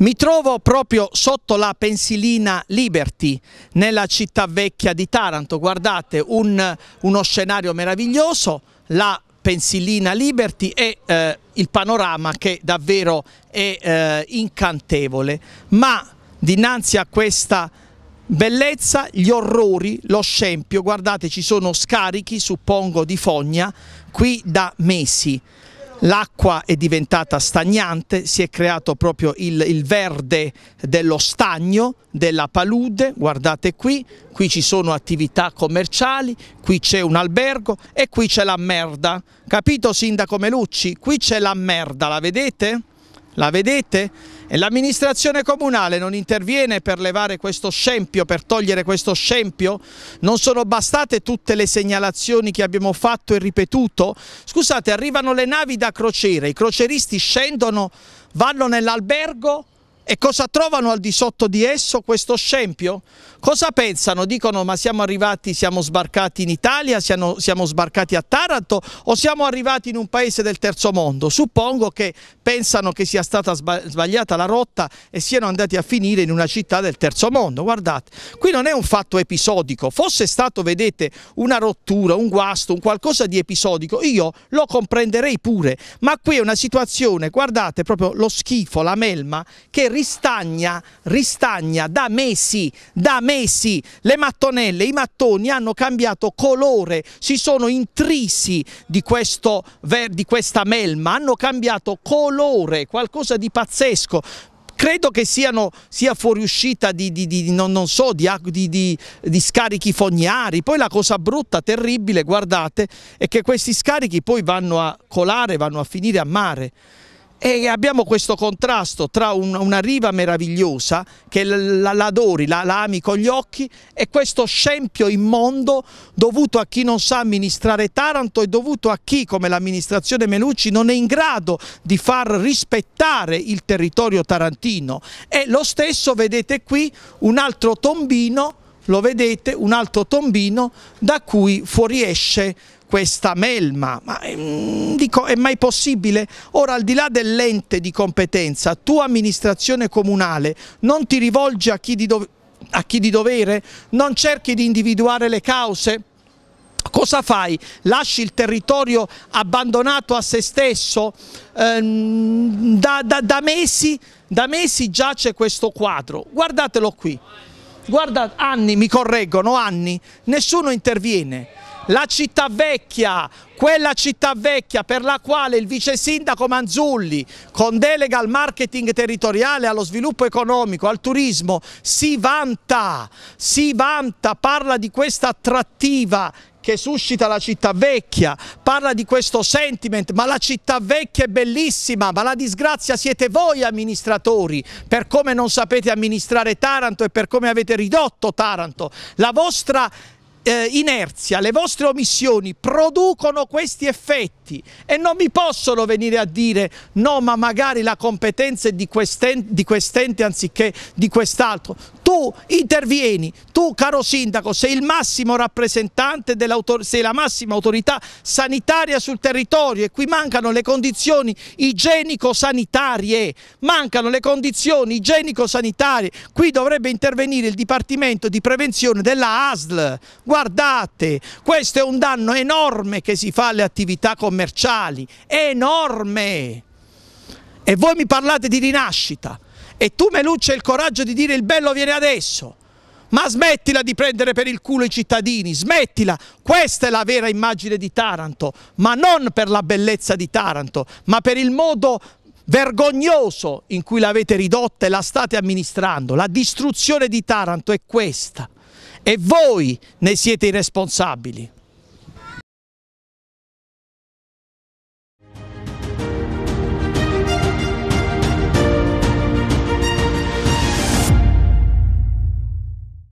Mi trovo proprio sotto la pensilina Liberty, nella città vecchia di Taranto. Guardate, un, uno scenario meraviglioso, la pensilina Liberty e eh, il panorama che davvero è eh, incantevole. Ma dinanzi a questa bellezza, gli orrori, lo scempio, guardate ci sono scarichi, suppongo, di fogna qui da mesi l'acqua è diventata stagnante, si è creato proprio il, il, verde dello stagno, della palude, guardate qui, qui ci sono attività commerciali, qui c'è un albergo e qui c'è la merda, capito Sindaco Melucci? Qui c'è la merda, la vedete? La vedete? L'amministrazione comunale non interviene per levare questo scempio, per togliere questo scempio? Non sono bastate tutte le segnalazioni che abbiamo fatto e ripetuto? Scusate, arrivano le navi da crociere, i croceristi scendono, vanno nell'albergo, e cosa trovano al di sotto di esso questo scempio? Cosa pensano? Dicono ma siamo arrivati, siamo sbarcati in Italia, siamo, siamo sbarcati a Taranto o siamo arrivati in un paese del terzo mondo? Suppongo che pensano che sia stata sbagliata la rotta e siano andati a finire in una città del terzo mondo. Guardate, qui non è un fatto episodico, fosse stato, vedete, una rottura, un guasto, un qualcosa di episodico, io lo comprenderei pure, ma qui è una situazione, guardate, proprio lo schifo, la melma, che ristagna, ristagna da mesi, da mesi. Le mattonelle, i mattoni hanno cambiato colore, si sono intrisi di, questo, di questa melma, hanno cambiato colore, qualcosa di pazzesco credo che siano, sia fuoriuscita di, di, di, non, non so, di, scarichi fognari. Poi la cosa brutta, terribile, guardate, è che questi scarichi poi vanno a colare, vanno a finire a mare e abbiamo questo contrasto tra un, una riva meravigliosa che la, la adori, la, la, ami con gli occhi e questo scempio immondo dovuto a chi non sa amministrare Taranto e dovuto a chi come l'amministrazione Melucci non è in grado di far rispettare il territorio tarantino e lo stesso vedete qui un altro tombino lo vedete, un altro tombino da cui fuoriesce questa melma. Ma ehm, dico, è mai possibile? Ora, al di là dell'ente di competenza, tua amministrazione comunale non ti rivolge a chi di, a chi di dovere? Non cerchi di individuare le cause? Cosa fai? Lasci il territorio abbandonato a se stesso? Ehm, da, da, da, mesi, da mesi giace questo quadro. Guardatelo qui guarda anni, mi correggono, anni, nessuno interviene la città vecchia, quella città vecchia per la quale il vice sindaco Manzulli con delega al marketing territoriale, allo sviluppo economico, al turismo si vanta, si vanta, parla di questa attrattiva che suscita la città vecchia, parla di questo sentiment, ma la città vecchia è bellissima, ma la disgrazia siete voi amministratori, per come non sapete amministrare Taranto e per come avete ridotto Taranto. La vostra eh, inerzia, le vostre omissioni producono questi effetti dati e non mi possono venire a dire no ma magari la competenza è di quest'ente quest anziché di quest'altro. Tu intervieni, tu caro sindaco sei il massimo rappresentante, sei la massima autorità sanitaria sul territorio e qui mancano le condizioni igienico-sanitarie, mancano le condizioni igienico-sanitarie, qui dovrebbe intervenire il Dipartimento di Prevenzione della ASL, guardate questo è un danno enorme che si fa alle attività commerciali commerciali, enorme. E voi mi parlate di rinascita e tu Melucci hai il coraggio di dire il bello viene adesso. Ma smettila di prendere per il culo i cittadini, smettila. Questa è la vera immagine di Taranto, ma non per la bellezza di Taranto, ma per il modo vergognoso in cui l'avete ridotta e la state amministrando. La distruzione di Taranto è questa e voi ne siete i responsabili.